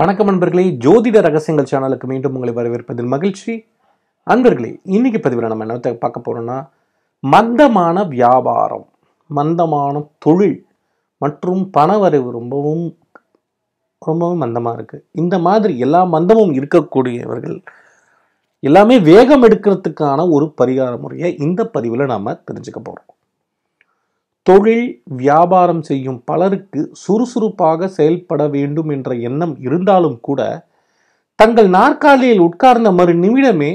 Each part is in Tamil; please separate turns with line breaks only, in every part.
வணக்கம் நண்பர்களே ஜோதிட ரகசியங்கள் சேனலுக்கு மீண்டும் உங்களை வரவேற்பதில் மகிழ்ச்சி அன்பர்களே இன்னைக்கு பதிவில் நம்ம என்ன பார்க்க போறோம்னா மந்தமான வியாபாரம் மந்தமான தொழில் மற்றும் பணவரவு ரொம்பவும் ரொம்பவும் மந்தமாக இருக்குது இந்த மாதிரி எல்லா மந்தமும் இருக்கக்கூடியவர்கள் எல்லாமே வேகம் எடுக்கிறதுக்கான ஒரு பரிகார முறையை இந்த பதிவில் நாம் தெரிஞ்சுக்க போகிறோம் தொழில் வியாபாரம் செய்யும் பலருக்கு சுறுசுறுப்பாக செயல்பட வேண்டும் என்ற எண்ணம் இருந்தாலும் கூட தங்கள் நாற்காலியில் உட்கார்ந்த மறு நிமிடமே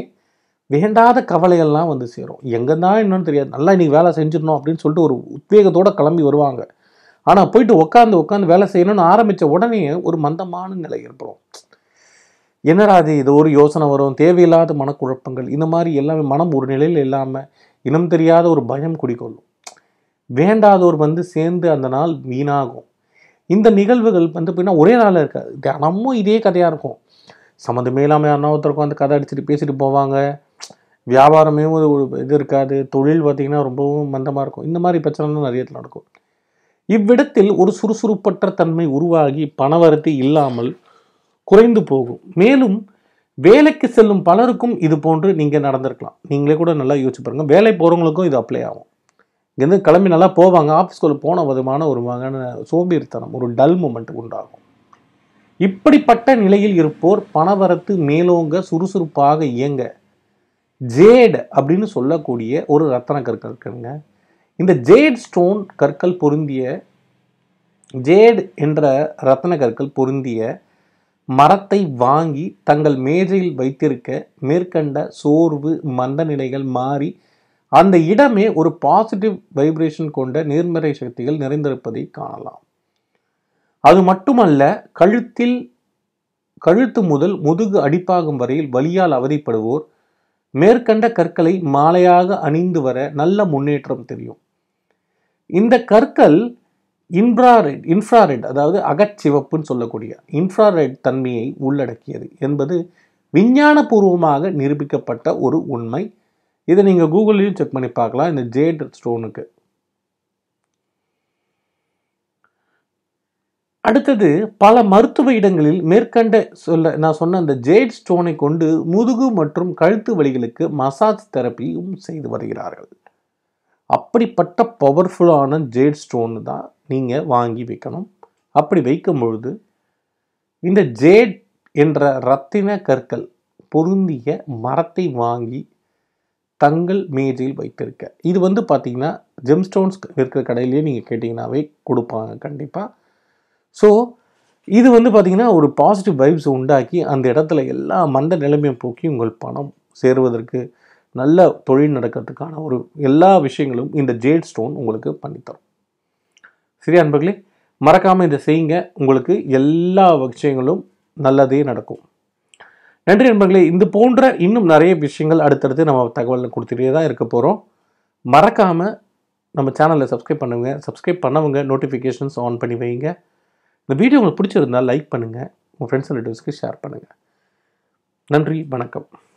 வேண்டாத கவலையெல்லாம் வந்து சேரும் எங்கே தான் என்னன்னு தெரியாது நல்லா இன்றைக்கி வேலை செஞ்சிடணும் அப்படின்னு சொல்லிட்டு ஒரு உத்வேகத்தோடு கிளம்பி வருவாங்க ஆனால் போயிட்டு உட்காந்து உட்காந்து வேலை செய்யணும்னு ஆரம்பித்த உடனே ஒரு மந்தமான நிலை ஏற்படும் என்னடா அது இது ஒரு யோசனை வரும் தேவையில்லாத மனக்குழப்பங்கள் இந்த மாதிரி எல்லாமே மனம் ஒரு நிலையில் இல்லாமல் இனம் தெரியாத ஒரு பயம் குடிக்கொள்ளும் வேண்டாதோர் வந்து சேர்ந்து அந்த நாள் வீணாகும் இந்த நிகழ்வுகள் வந்து எப்படின்னா ஒரே நாளில் இருக்காது தினமும் இதே கதையாக இருக்கும் சம்மந்தமே இல்லாமல் அண்ணாவத்தருக்கும் ஒருத்தருக்கும் அந்த கதை அடிச்சுட்டு பேசிட்டு போவாங்க வியாபாரமே ஒரு இது இருக்காது தொழில் பார்த்திங்கன்னா ரொம்பவும் மந்தமாக இருக்கும் இந்த மாதிரி பிரச்சனைலாம் நிறைய இடத்துல நடக்கும் இவ்விடத்தில் ஒரு சுறுசுறுப்பற்ற தன்மை உருவாகி பணவரத்து இல்லாமல் குறைந்து போகும் மேலும் வேலைக்கு செல்லும் பலருக்கும் இது போன்று நீங்கள் நடந்திருக்கலாம் நீங்களே கூட நல்லா யோசிச்சு பாருங்கள் வேலை போகிறவங்களுக்கும் இது அப்ளை ஆகும் இங்கேருந்து கிளம்பி நல்லா போவாங்க ஆஃபீஸ்குள்ளே போன விதமான ஒரு வகையான சோம்பேறித்தனம் ஒரு டல் மூமெண்ட் உண்டாகும் இப்படிப்பட்ட நிலையில் இருப்போர் பணவரத்து மேலோங்க சுறுசுறுப்பாக இயங்க ஜேட் அப்படின்னு சொல்லக்கூடிய ஒரு ரத்தன கற்கள் இருக்குங்க இந்த ஜேட் ஸ்டோன் கற்கள் பொருந்திய ஜேட் என்ற ரத்தன கற்கள் பொருந்திய மரத்தை வாங்கி தங்கள் மேஜையில் வைத்திருக்க மேற்கண்ட சோர்வு மந்த நிலைகள் மாறி அந்த இடமே ஒரு பாசிட்டிவ் வைப்ரேஷன் கொண்ட நேர்மறை சக்திகள் நிறைந்திருப்பதை காணலாம் அது மட்டுமல்ல கழுத்தில் கழுத்து முதல் முதுகு அடிப்பாகும் வரையில் வலியால் அவதிப்படுவோர் மேற்கண்ட கற்களை மாலையாக அணிந்து வர நல்ல முன்னேற்றம் தெரியும் இந்த கற்கள் இன்ஃப்ராரெட் இன்ஃப்ராரெட் அதாவது அகச்சிவப்புன்னு சொல்லக்கூடிய இன்ஃப்ராரெட் தன்மையை உள்ளடக்கியது என்பது விஞ்ஞானபூர்வமாக நிரூபிக்கப்பட்ட ஒரு உண்மை இதை நீங்கள் கூகுள்லேயும் செக் பண்ணி பார்க்கலாம் இந்த ஜேட் ஸ்டோனுக்கு அடுத்தது பல மருத்துவ இடங்களில் மேற்கண்ட சொல்ல நான் சொன்ன அந்த ஜேட் ஸ்டோனை கொண்டு முதுகு மற்றும் கழுத்து வழிகளுக்கு மசாஜ் தெரப்பியும் செய்து வருகிறார்கள் அப்படிப்பட்ட பவர்ஃபுல்லான ஜேட் ஸ்டோன் தான் நீங்கள் வாங்கி வைக்கணும் அப்படி வைக்கும் பொழுது இந்த ஜேட் என்ற ரத்தின கற்கள் பொருந்திய மரத்தை வாங்கி தங்கள் மேஜையில் வைத்திருக்க இது வந்து பார்த்திங்கன்னா ஜெம்ஸ்டோன்ஸ் இருக்கிற கடையிலேயே நீங்கள் கேட்டிங்கனாவே கொடுப்பாங்க கண்டிப்பாக ஸோ இது வந்து பார்த்திங்கன்னா ஒரு பாசிட்டிவ் வைப்ஸ் உண்டாக்கி அந்த இடத்துல எல்லா மந்த நிலைமையும் போக்கி உங்கள் பணம் சேருவதற்கு நல்ல தொழில் நடக்கிறதுக்கான ஒரு எல்லா விஷயங்களும் இந்த ஜேட் ஸ்டோன் உங்களுக்கு பண்ணித்தரும் சரி அன்பர்களே மறக்காமல் இதை செய்யுங்க உங்களுக்கு எல்லா விஷயங்களும் நல்லதே நடக்கும் நன்றி நண்பர்களே இது போன்ற இன்னும் நிறைய விஷயங்கள் அடுத்தடுத்து நம்ம தகவல் கொடுத்துட்டே தான் இருக்க போகிறோம் மறக்காமல் நம்ம சேனலில் சப்ஸ்கிரைப் பண்ணுங்க சப்ஸ்கிரைப் பண்ணவங்க நோட்டிஃபிகேஷன்ஸ் ஆன் பண்ணி வைங்க இந்த வீடியோ உங்களுக்கு பிடிச்சிருந்தால் லைக் பண்ணுங்கள் உங்கள் ஃப்ரெண்ட்ஸ் ரிலேட்டிவ்ஸ்க்கு ஷேர் பண்ணுங்கள் நன்றி வணக்கம்